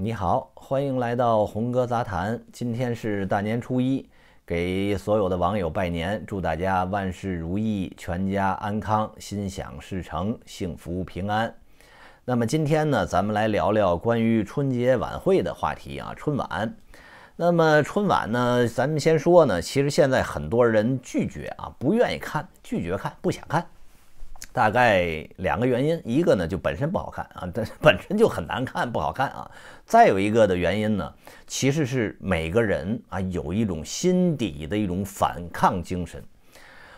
你好，欢迎来到红哥杂谈。今天是大年初一，给所有的网友拜年，祝大家万事如意，全家安康，心想事成，幸福平安。那么今天呢，咱们来聊聊关于春节晚会的话题啊，春晚。那么春晚呢，咱们先说呢，其实现在很多人拒绝啊，不愿意看，拒绝看，不想看。大概两个原因，一个呢就本身不好看啊，但 本身就很难看，不好看啊。再有一个的原因呢，其实是每个人啊有一种心底的一种反抗精神，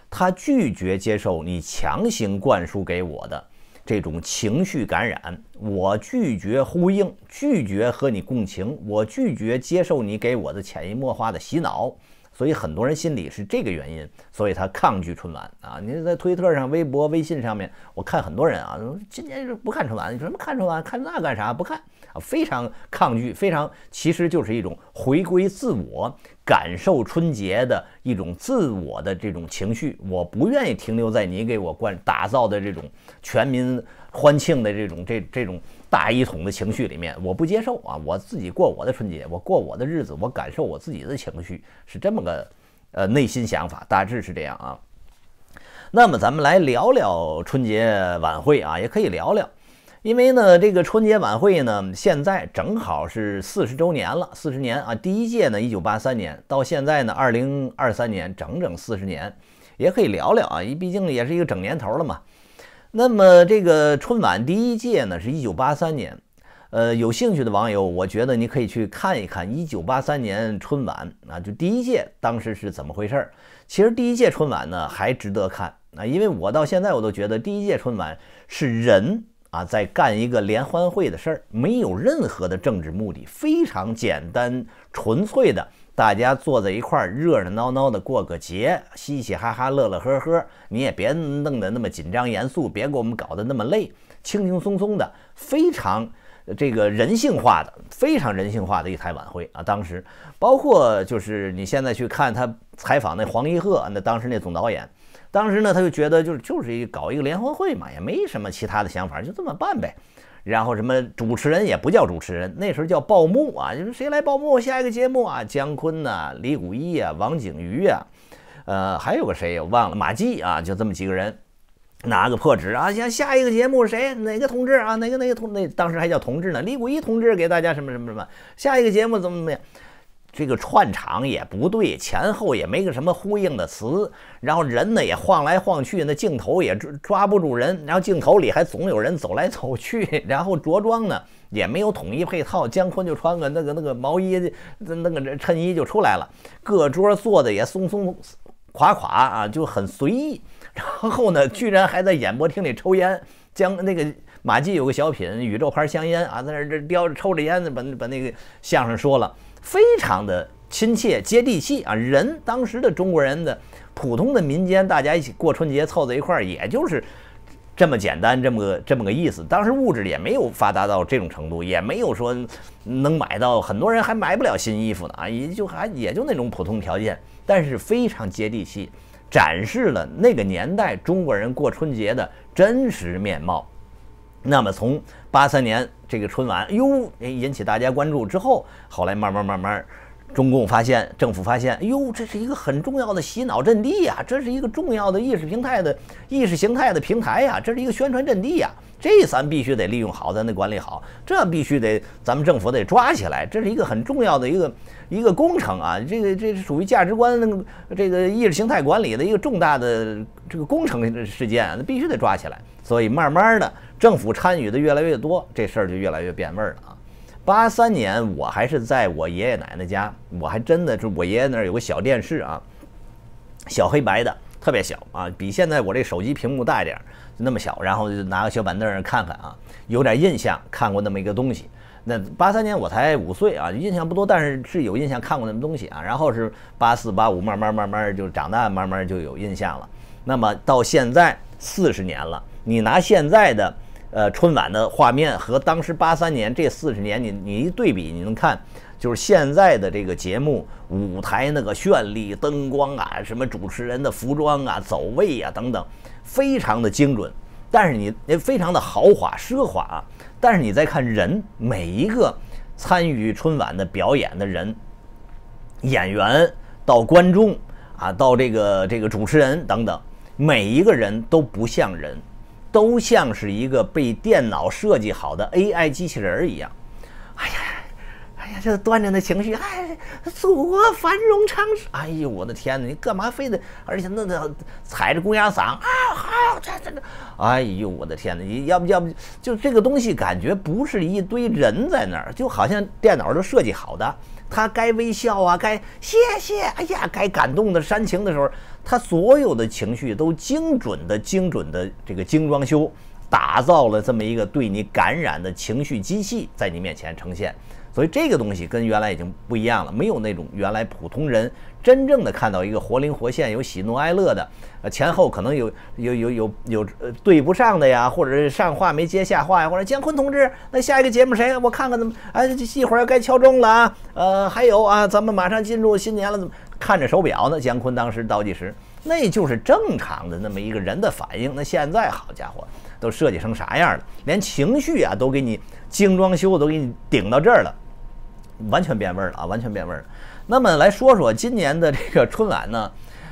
他拒绝接受你强行灌输给我的这种情绪感染，我拒绝呼应，拒绝和你共情，我拒绝接受你给我的潜移默化的洗脑。所以很多人心里是这个原因，所以他抗拒春晚啊！你在推特上、微博、微信上面，我看很多人啊，今年就是不看春晚，你说什么看春晚看那干啥？不看啊，非常抗拒，非常，其实就是一种回归自我、感受春节的一种自我的这种情绪。我不愿意停留在你给我灌、打造的这种全民。欢庆的这种这这种大一统的情绪里面，我不接受啊！我自己过我的春节，我过我的日子，我感受我自己的情绪，是这么个呃内心想法，大致是这样啊。那么咱们来聊聊春节晚会啊，也可以聊聊，因为呢，这个春节晚会呢，现在正好是四十周年了，四十年啊！第一届呢，一九八三年，到现在呢，二零二三年，整整四十年，也可以聊聊啊，毕竟也是一个整年头了嘛。那么这个春晚第一届呢，是一九八三年。呃，有兴趣的网友，我觉得你可以去看一看一九八三年春晚啊，就第一届当时是怎么回事儿。其实第一届春晚呢，还值得看啊，因为我到现在我都觉得第一届春晚是人啊在干一个联欢会的事儿，没有任何的政治目的，非常简单纯粹的。大家坐在一块儿，热热闹闹的过个节，嘻嘻哈哈，乐乐呵呵。你也别弄得那么紧张严肃，别给我们搞得那么累，轻轻松松的，非常这个人性化的，非常人性化的一台晚会啊！当时，包括就是你现在去看他采访那黄一鹤，那当时那总导演，当时呢他就觉得就是就是一搞一个联欢会嘛，也没什么其他的想法，就这么办呗。然后什么主持人也不叫主持人，那时候叫报幕啊，就是谁来报幕下一个节目啊？姜昆呐、李谷一啊、王景瑜啊，呃，还有个谁我忘了马季啊，就这么几个人，拿个破纸啊，像下一个节目谁哪个同志啊？哪个哪个同那当时还叫同志呢？李谷一同志给大家什么什么什么？下一个节目怎么怎么样？这个串场也不对，前后也没个什么呼应的词，然后人呢也晃来晃去，那镜头也抓不住人，然后镜头里还总有人走来走去，然后着装呢也没有统一配套，姜昆就穿个那个那个毛衣，那个衬衣就出来了，各桌坐的也松松垮垮啊，就很随意，然后呢居然还在演播厅里抽烟，姜那个马季有个小品《宇宙牌香烟》啊，在那这叼着抽着烟把把那个相声说了。非常的亲切接地气啊！人当时的中国人，的普通的民间，大家一起过春节凑在一块儿，也就是这么简单，这么个这么个意思。当时物质也没有发达到这种程度，也没有说能买到，很多人还买不了新衣服呢啊！也就还也就那种普通条件，但是非常接地气，展示了那个年代中国人过春节的真实面貌。那么从八三年这个春晚，哎呦，引起大家关注之后，后来慢慢慢慢，中共发现，政府发现，哎呦，这这是一个很重要的洗脑阵地呀，这是一个重要的意识形态的意识形态的平台呀，这是一个宣传阵地呀，这咱必须得利用好，咱得管理好，这必须得咱们政府得抓起来，这是一个很重要的一个一个工程啊，这个这是属于价值观那个这个意识形态管理的一个重大的这个工程事件，那必须得抓起来。所以慢慢的，政府参与的越来越多，这事儿就越来越变味儿了啊。八三年我还是在我爷爷奶奶家，我还真的就我爷爷那儿有个小电视啊，小黑白的，特别小啊，比现在我这手机屏幕大一点儿，就那么小。然后就拿个小板凳儿看看啊，有点印象看过那么一个东西。那八三年我才五岁啊，印象不多，但是是有印象看过那么东西啊。然后是八四八五，慢慢慢慢就长大，慢慢就有印象了。那么到现在四十年了。你拿现在的呃春晚的画面和当时八三年这四十年，你你一对比，你能看，就是现在的这个节目舞台那个绚丽灯光啊，什么主持人的服装啊、走位啊等等，非常的精准，但是你也非常的豪华奢华。但是你再看人，每一个参与春晚的表演的人，演员到观众啊，到这个这个主持人等等，每一个人都不像人。都像是一个被电脑设计好的 AI 机器人一样。哎呀！这锻炼那情绪，哎，祖国繁荣昌盛。哎呦，我的天哪！你干嘛非得？而且那得踩着公鸭嗓，啊好，这这这，哎呦，我的天哪！你要不要不就这个东西？感觉不是一堆人在那儿，就好像电脑都设计好的。他该微笑啊，该谢谢，哎呀，该感动的煽情的时候，他所有的情绪都精准的、精准的这个精装修，打造了这么一个对你感染的情绪机器，在你面前呈现。所以这个东西跟原来已经不一样了，没有那种原来普通人真正的看到一个活灵活现、有喜怒哀乐的，呃，前后可能有有有有有呃对不上的呀，或者是上话没接下话呀，或者姜昆同志，那下一个节目谁？我看看怎么，哎，一会儿要该敲钟了啊，呃，还有啊，咱们马上进入新年了，怎么看着手表呢？姜昆当时倒计时，那就是正常的那么一个人的反应。那现在好家伙，都设计成啥样了？连情绪啊都给你精装修，都给你顶到这儿了。完全变味儿了啊！完全变味儿了。那么来说说今年的这个春晚呢，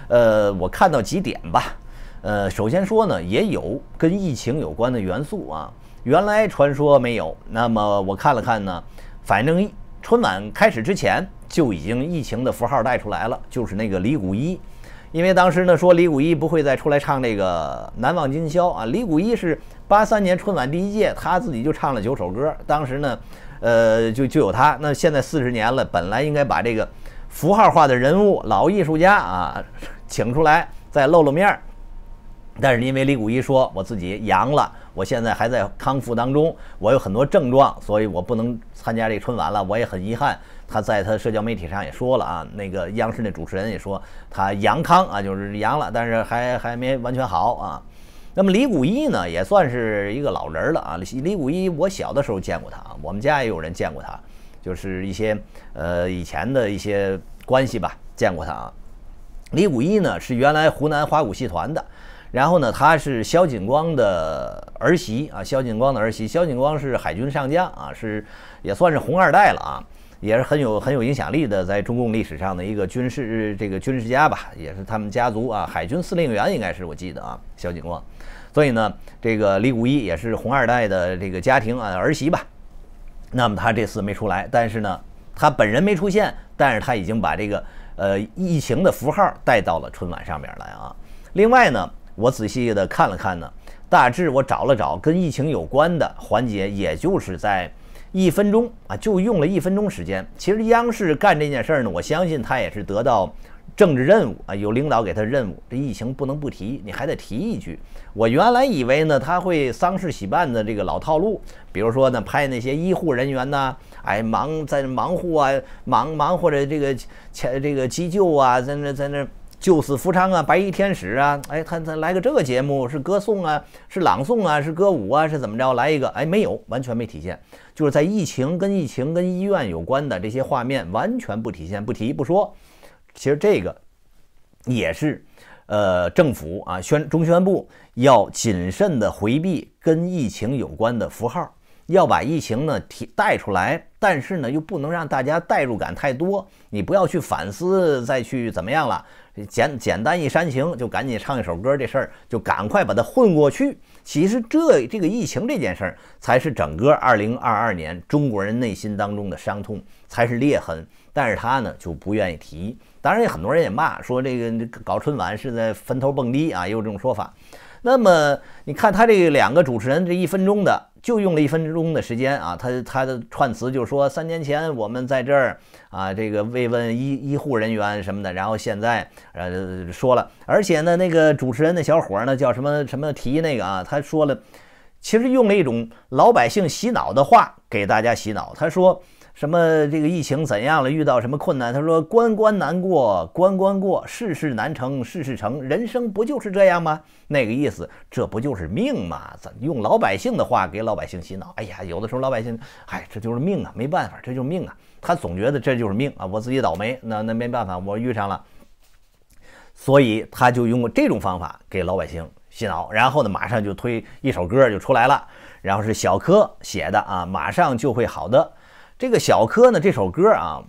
呃，我看到几点吧。呃，首先说呢，也有跟疫情有关的元素啊。原来传说没有，那么我看了看呢，反正春晚开始之前就已经疫情的符号带出来了，就是那个李谷一，因为当时呢说李谷一不会再出来唱这个《难忘今宵》啊，李谷一是。八三年春晚第一届，他自己就唱了九首歌。当时呢，呃，就就有他。那现在四十年了，本来应该把这个符号化的人物、老艺术家啊，请出来再露露面儿。但是因为李谷一说，我自己阳了，我现在还在康复当中，我有很多症状，所以我不能参加这春晚了。我也很遗憾。他在他社交媒体上也说了啊，那个央视那主持人也说他阳康啊，就是阳了，但是还还没完全好啊。那么李谷一呢，也算是一个老人了啊。李谷一，我小的时候见过他，我们家也有人见过他，就是一些呃以前的一些关系吧，见过他啊。李谷一呢，是原来湖南花鼓戏团的，然后呢，他是萧景光的儿媳啊。萧景光的儿媳，萧景光是海军上将啊，是也算是红二代了啊，也是很有很有影响力的，在中共历史上的一个军事这个军事家吧，也是他们家族啊，海军司令员应该是我记得啊，萧景光。所以呢，这个李谷一也是红二代的这个家庭啊儿媳吧，那么他这次没出来，但是呢，他本人没出现，但是他已经把这个呃疫情的符号带到了春晚上面来啊。另外呢，我仔细的看了看呢，大致我找了找跟疫情有关的环节，也就是在一分钟啊，就用了一分钟时间。其实央视干这件事呢，我相信他也是得到。政治任务啊，有领导给他任务，这疫情不能不提，你还得提一句。我原来以为呢，他会丧事喜办的这个老套路，比如说呢，拍那些医护人员呐，哎，忙在忙活啊，忙忙或者这个前这个急救啊，在那在那救死扶伤啊，白衣天使啊，哎，他他来个这个节目是歌颂啊，是朗诵啊，是歌舞啊，是怎么着？来一个，哎，没有，完全没体现，就是在疫情跟疫情跟医院有关的这些画面完全不体现，不提不说。其实这个也是，呃，政府啊宣中宣部要谨慎的回避跟疫情有关的符号，要把疫情呢提带出来，但是呢又不能让大家代入感太多。你不要去反思，再去怎么样了，简简单一煽情就赶紧唱一首歌，这事儿就赶快把它混过去。其实这这个疫情这件事儿，才是整个2022年中国人内心当中的伤痛，才是裂痕。但是他呢就不愿意提，当然有很多人也骂说这个搞春晚是在坟头蹦迪啊，也有这种说法。那么你看他这两个主持人这一分钟的就用了一分钟的时间啊，他他的串词就是说三年前我们在这儿啊，这个慰问医医护人员什么的，然后现在呃说了，而且呢那个主持人的小伙儿呢叫什么什么提那个啊，他说了，其实用了一种老百姓洗脑的话给大家洗脑，他说。什么这个疫情怎样了？遇到什么困难？他说：关关难过，关关过；事事难成，事事成。人生不就是这样吗？那个意思，这不就是命吗？怎用老百姓的话给老百姓洗脑？哎呀，有的时候老百姓，哎，这就是命啊，没办法，这就是命啊。他总觉得这就是命啊，我自己倒霉，那那没办法，我遇上了。所以他就用这种方法给老百姓洗脑，然后呢，马上就推一首歌就出来了，然后是小柯写的啊，马上就会好的。这个小柯呢，这首歌啊，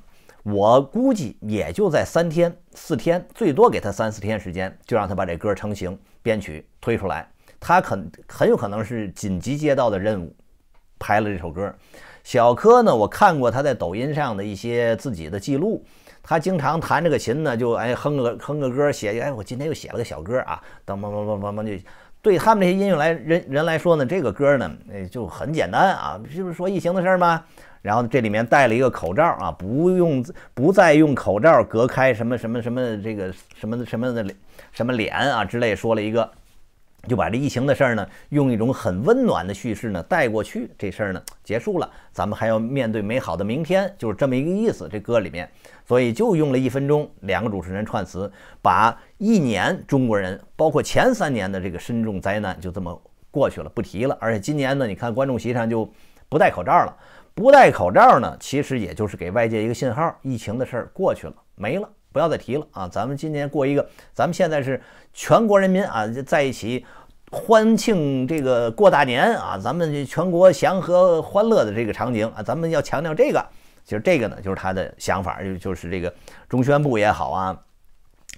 我估计也就在三天四天，最多给他三四天时间，就让他把这歌成型、编曲推出来。他很很有可能是紧急接到的任务，拍了这首歌。小柯呢，我看过他在抖音上的一些自己的记录，他经常弹这个琴呢，就哎哼个哼个歌，写哎我今天又写了个小歌啊，噔噔噔噔噔噔就。对他们这些音乐来人人来说呢，这个歌呢，就很简单啊，就是说疫情的事儿嘛。然后这里面戴了一个口罩啊，不用不再用口罩隔开什么什么什么，这个什么什么的什么脸啊之类，说了一个，就把这疫情的事儿呢，用一种很温暖的叙事呢带过去，这事儿呢结束了，咱们还要面对美好的明天，就是这么一个意思。这歌里面，所以就用了一分钟，两个主持人串词，把一年中国人，包括前三年的这个深重灾难，就这么过去了，不提了。而且今年呢，你看观众席上就不戴口罩了。不戴口罩呢，其实也就是给外界一个信号，疫情的事儿过去了，没了，不要再提了啊！咱们今年过一个，咱们现在是全国人民啊，在一起欢庆这个过大年啊，咱们全国祥和欢乐的这个场景啊，咱们要强调这个，其实这个呢，就是他的想法，就就是这个中宣部也好啊。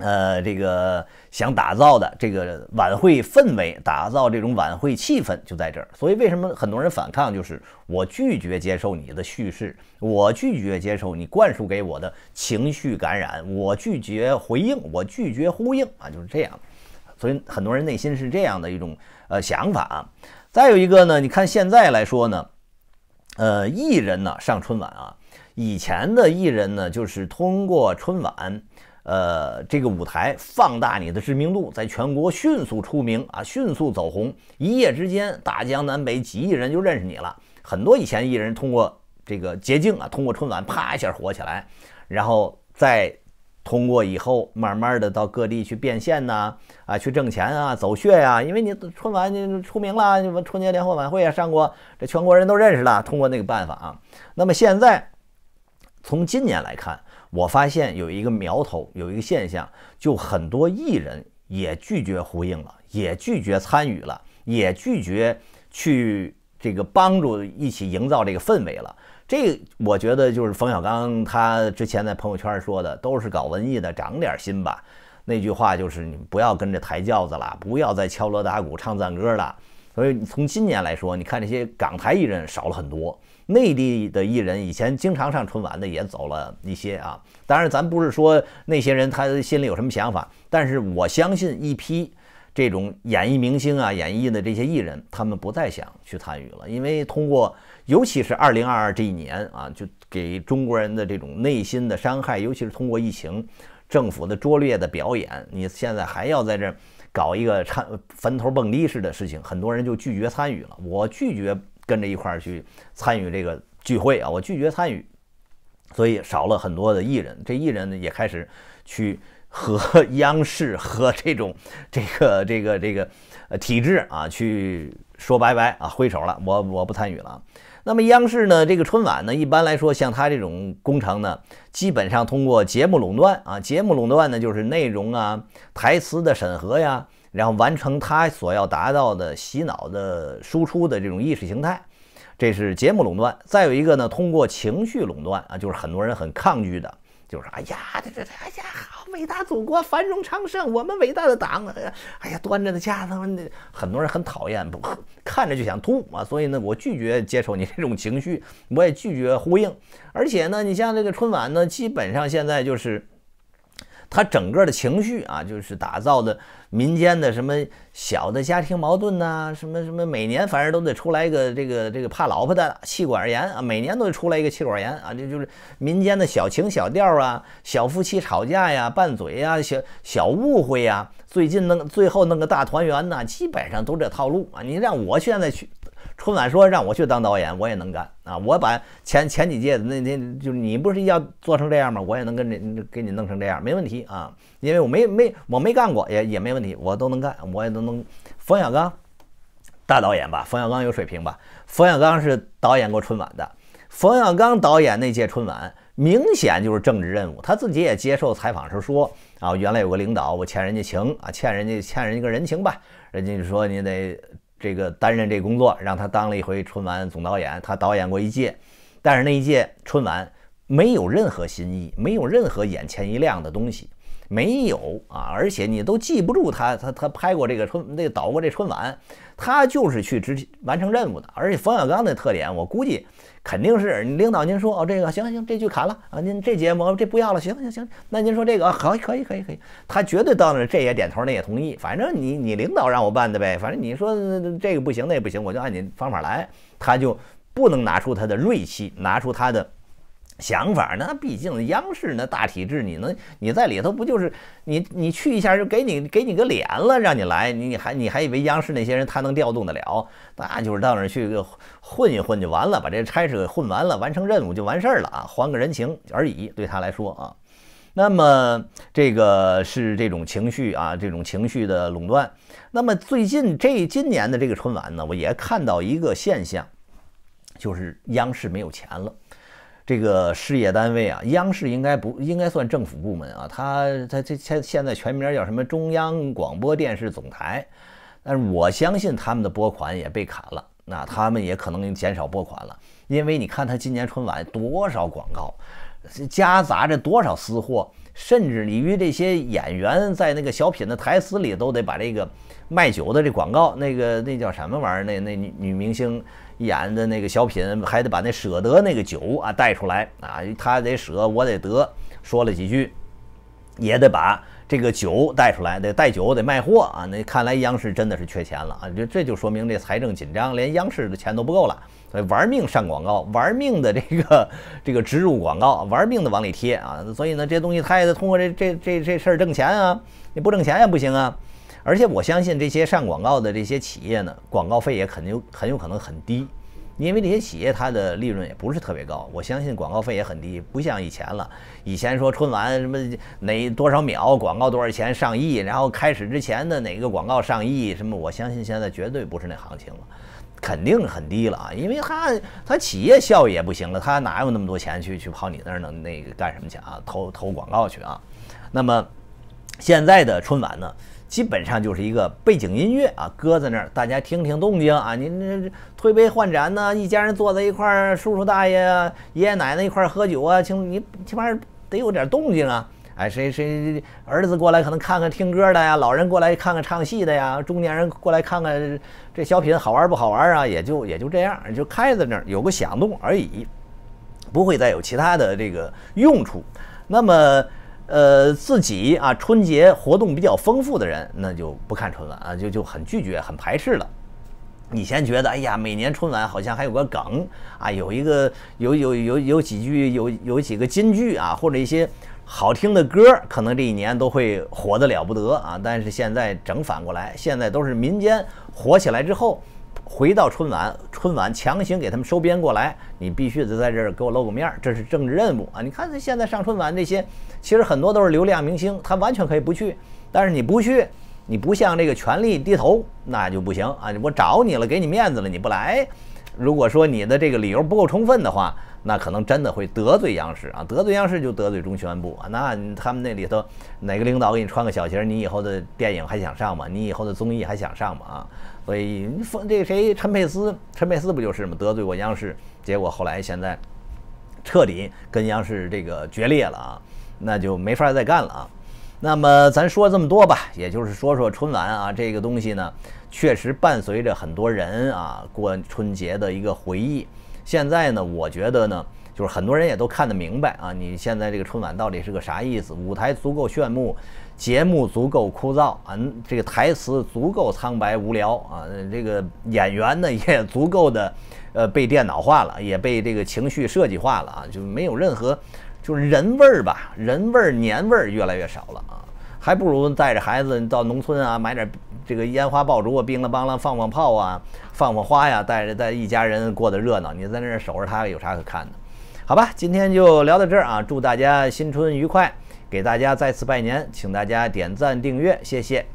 呃，这个想打造的这个晚会氛围，打造这种晚会气氛就在这儿。所以为什么很多人反抗？就是我拒绝接受你的叙事，我拒绝接受你灌输给我的情绪感染，我拒绝回应，我拒绝呼应啊，就是这样。所以很多人内心是这样的一种呃想法。再有一个呢，你看现在来说呢，呃，艺人呢上春晚啊，以前的艺人呢就是通过春晚。呃，这个舞台放大你的知名度，在全国迅速出名啊，迅速走红，一夜之间，大江南北几亿人就认识你了。很多以前艺人通过这个捷径啊，通过春晚啪一下火起来，然后再通过以后慢慢的到各地去变现呐，啊，去挣钱啊，走穴呀。因为你春晚你出名了，你春节联欢晚会上过，这全国人都认识了。通过那个办法啊，那么现在从今年来看。我发现有一个苗头，有一个现象，就很多艺人也拒绝呼应了，也拒绝参与了，也拒绝去这个帮助一起营造这个氛围了。这我觉得就是冯小刚他之前在朋友圈说的，都是搞文艺的长点心吧。那句话就是你不要跟着抬轿子了，不要再敲锣打鼓唱赞歌了。所以从今年来说，你看这些港台艺人少了很多。内地的艺人以前经常上春晚的也走了一些啊，当然咱不是说那些人他心里有什么想法，但是我相信一批这种演艺明星啊、演艺的这些艺人，他们不再想去参与了，因为通过尤其是二零二二这一年啊，就给中国人的这种内心的伤害，尤其是通过疫情、政府的拙劣的表演，你现在还要在这搞一个唱坟头蹦迪式的事情，很多人就拒绝参与了，我拒绝。跟着一块儿去参与这个聚会啊！我拒绝参与，所以少了很多的艺人。这艺人呢也开始去和 央视和这种这个这个这个体制啊去说拜拜啊，挥手了，我我不参与了。那么央视呢？这个春晚呢？一般来说，像他这种工程呢，基本上通过节目垄断啊，节目垄断呢，就是内容啊、台词的审核呀。然后完成他所要达到的洗脑的输出的这种意识形态，这是节目垄断。再有一个呢，通过情绪垄断啊，就是很多人很抗拒的，就是哎呀，这这这，哎呀，好，伟大祖国繁荣昌盛，我们伟大的党，哎呀，端着的架子，很多人很讨厌，不看着就想吐啊。所以呢，我拒绝接受你这种情绪，我也拒绝呼应。而且呢，你像这个春晚呢，基本上现在就是。他整个的情绪啊，就是打造的民间的什么小的家庭矛盾呐，什么什么，每年反正都得出来一个这个这个怕老婆的气管炎啊，每年都出来一个气管炎啊，这就是民间的小情小调啊，小夫妻吵架呀，拌嘴呀，小小误会呀，最近弄最后弄个大团圆呐，基本上都这套路啊，你让我现在去。春晚说让我去当导演，我也能干啊！我把前前几届的那那就你不是要做成这样吗？我也能跟你给你弄成这样，没问题啊！因为我没没我没干过，也也没问题，我都能干，我也都能。冯小刚大导演吧，冯小刚有水平吧？冯小刚是导演过春晚的。冯小刚导演那届春晚明显就是政治任务，他自己也接受采访时说啊，原来有个领导我欠人家情啊，欠人家欠人家个人情吧，人家就说你得。这个担任这工作，让他当了一回春晚总导演，他导演过一届，但是那一届春晚没有任何新意，没有任何眼前一亮的东西，没有啊！而且你都记不住他，他他拍过这个春，那导过这春晚。他就是去执行完成任务的，而且冯小刚的特点，我估计肯定是领导您说哦这个行行，这句砍了啊您这节目这不要了，行行行，那您说这个好可以可以可以，他绝对到那儿这也点头那也同意，反正你你领导让我办的呗，反正你说这个不行那不行，我就按你方法来，他就不能拿出他的锐气，拿出他的。想法那毕竟央视那大体制，你能你在里头不就是你你去一下就给你给你个脸了，让你来，你你还你还以为央视那些人他能调动得了？那就是到那去混一混就完了，把这差事给混完了，完成任务就完事儿了啊，还个人情而已，对他来说啊。那么这个是这种情绪啊，这种情绪的垄断。那么最近这今年的这个春晚呢，我也看到一个现象，就是央视没有钱了。这个事业单位啊，央视应该不应该算政府部门啊？它它这它现在全名叫什么？中央广播电视总台。但是我相信他们的拨款也被砍了，那他们也可能减少拨款了，因为你看他今年春晚多少广告，夹杂着多少私货，甚至你与这些演员在那个小品的台词里都得把这个卖酒的这广告，那个那叫什么玩意儿？那那女女明星。演的那个小品还得把那舍得那个酒啊带出来啊，他得舍我得得说了几句，也得把这个酒带出来，得带酒得卖货啊。那看来央视真的是缺钱了啊，这这就说明这财政紧张，连央视的钱都不够了，所以玩命上广告，玩命的这个 这个植入广告，玩命的往里贴啊。所以呢，这东西他也得通过这这这这事儿挣钱啊，你不挣钱也不行啊。而且我相信这些上广告的这些企业呢，广告费也肯定很有可能很低，因为这些企业它的利润也不是特别高。我相信广告费也很低，不像以前了。以前说春晚什么哪多少秒广告多少钱上亿，然后开始之前的哪个广告上亿什么，我相信现在绝对不是那行情了，肯定很低了啊，因为它它企业效益也不行了，它哪有那么多钱去去跑你那儿呢？那个干什么去啊？投投广告去啊？那么现在的春晚呢？基本上就是一个背景音乐啊，搁在那儿，大家听听动静啊。您这推杯换盏呢，一家人坐在一块儿，叔叔大爷、爷爷奶奶一块儿喝酒啊，请你起码得有点动静啊。哎，谁谁儿子过来可能看看听歌的呀，老人过来看看唱戏的呀，中年人过来看看这小品好玩不好玩啊，也就也就这样，就开在那儿有个响动而已，不会再有其他的这个用处。那么。呃，自己啊，春节活动比较丰富的人，那就不看春晚啊，就就很拒绝、很排斥了。以前觉得，哎呀，每年春晚好像还有个梗啊，有一个有有有有几句有有几个金句啊，或者一些好听的歌，可能这一年都会火得了不得啊。但是现在整反过来，现在都是民间火起来之后。回到春晚，春晚强行给他们收编过来，你必须得在这儿给我露个面，这是政治任务啊！你看，现在上春晚这些，其实很多都是流量明星，他完全可以不去。但是你不去，你不向这个权力低头，那就不行啊！我找你了，给你面子了，你不来，如果说你的这个理由不够充分的话，那可能真的会得罪央视啊！得罪央视就得罪中宣部啊，那他们那里头哪个领导给你穿个小鞋，你以后的电影还想上吗？你以后的综艺还想上吗？啊！所以，说这谁，陈佩斯，陈佩斯不就是吗？得罪过央视，结果后来现在彻底跟央视这个决裂了啊，那就没法再干了啊。那么咱说这么多吧，也就是说说春晚啊，这个东西呢，确实伴随着很多人啊过春节的一个回忆。现在呢，我觉得呢。就是很多人也都看得明白啊！你现在这个春晚到底是个啥意思？舞台足够炫目，节目足够枯燥，嗯，这个台词足够苍白无聊啊！这个演员呢也足够的，呃，被电脑化了，也被这个情绪设计化了啊！就没有任何，就是人味儿吧，人味儿、年味儿越来越少了啊！还不如带着孩子到农村啊，买点这个烟花爆竹啊，冰了邦了放放炮啊，放放花呀，带着在一家人过得热闹。你在那儿守着他，有啥可看的？好吧，今天就聊到这儿啊！祝大家新春愉快，给大家再次拜年，请大家点赞订阅，谢谢。